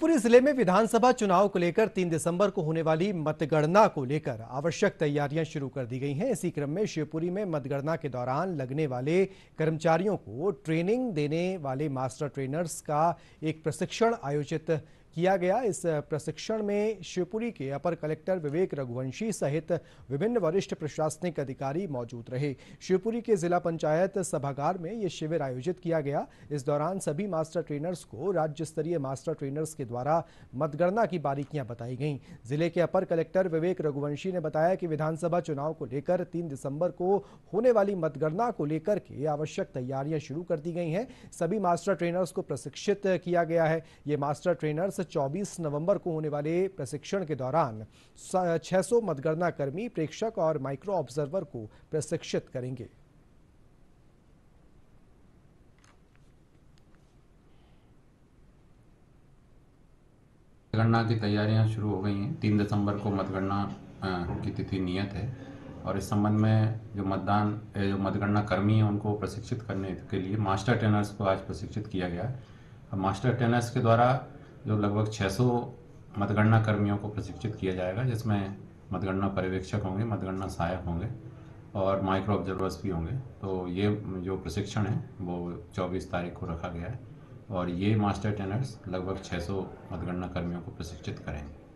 शिवपुरी जिले में विधानसभा चुनाव को लेकर 3 दिसंबर को होने वाली मतगणना को लेकर आवश्यक तैयारियां शुरू कर दी गई हैं इसी क्रम में शिवपुरी में मतगणना के दौरान लगने वाले कर्मचारियों को ट्रेनिंग देने वाले मास्टर ट्रेनर्स का एक प्रशिक्षण आयोजित किया गया इस प्रशिक्षण में शिवपुरी के अपर कलेक्टर विवेक रघुवंशी सहित विभिन्न वरिष्ठ प्रशासनिक अधिकारी मौजूद रहे शिवपुरी के जिला पंचायत सभागार में ये शिविर आयोजित किया गया इस दौरान सभी मास्टर ट्रेनर्स को राज्य स्तरीय मास्टर ट्रेनर्स के द्वारा मतगणना की बारीकियां बताई गई जिले के अपर कलेक्टर विवेक रघुवंशी ने बताया कि विधानसभा चुनाव को लेकर तीन दिसंबर को होने वाली मतगणना को लेकर के आवश्यक तैयारियां शुरू कर दी गई हैं सभी मास्टर ट्रेनर्स को प्रशिक्षित किया गया है ये मास्टर ट्रेनर्स 24 नवंबर को होने वाले प्रशिक्षण के दौरान 600 मतगणना कर्मी प्रेक्षक और माइक्रो ऑब्जर्वर को प्रशिक्षित करेंगे मतगणना की तैयारियां शुरू हो गई हैं तीन दिसंबर को मतगणना की तिथि नियत है और इस संबंध में जो मतदान जो मतगणना कर्मी हैं उनको प्रशिक्षित करने के लिए मास्टर ट्रेनर्स को आज प्रशिक्षित किया गया है मास्टर ट्रेनर्स के द्वारा जो लगभग 600 मतगणना कर्मियों को प्रशिक्षित किया जाएगा जिसमें मतगणना पर्यवेक्षक होंगे मतगणना सहायक होंगे और माइक्रो ऑब्जर्वर्स भी होंगे तो ये जो प्रशिक्षण है वो 24 तारीख को रखा गया है और ये मास्टर ट्रेनर्स लगभग 600 मतगणना कर्मियों को प्रशिक्षित करेंगे